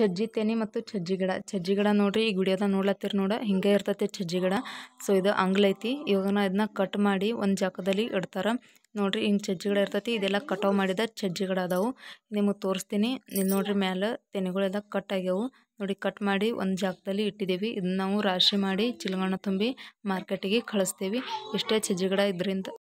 ಸಜ್ಜಿ ತೆನಿ ಮತ್ತು ಚಜ್ಜಿ ಗಿಡ ಚಜ್ಜಿ ಗಿಡ ನೋಡಿರಿ ಈ ಗುಡಿಯದ ನೋಡ್ಲತ್ತಿರ ನೋಡ ಹಿಂಗೆ ಇರ್ತೈತಿ ಸಜ್ಜಿ ಗಿಡ ಸೊ ಇದು ಅಂಗ್ಲೈತಿ ಇವಾಗ ನಾ ಇದನ್ನ ಕಟ್ ಮಾಡಿ ಒಂದು ಜಾಗದಲ್ಲಿ ಇಡ್ತಾರ ನೋಡ್ರಿ ಹಿಂಗೆ ಸಜ್ಜಿ ಗಿಡ ಇರ್ತೈತಿ ಇದೆಲ್ಲ ಕಟಾವು ಮಾಡಿದ ಚಜ್ಜಿ ಗಿಡ ಅದಾವು ನಿಮಗೆ ತೋರಿಸ್ತೀನಿ ಇದು ನೋಡ್ರಿ ಮ್ಯಾಲೆ ತೆನೆಗಳೆಲ್ಲ ಕಟ್ ಆಗ್ಯಾವು ನೋಡಿ ಕಟ್ ಮಾಡಿ ಒಂದು ಜಾಗದಲ್ಲಿ ಇಟ್ಟಿದ್ದೀವಿ ಇದನ್ನ ನಾವು ರಾಶಿ ಮಾಡಿ ಚಿಲ್ಗಣ್ಣ ತುಂಬಿ ಮಾರ್ಕೆಟಿಗೆ ಕಳಿಸ್ತೀವಿ ಇಷ್ಟೇ ಚಜ್ಜಿ ಗಿಡ ಇದರಿಂದ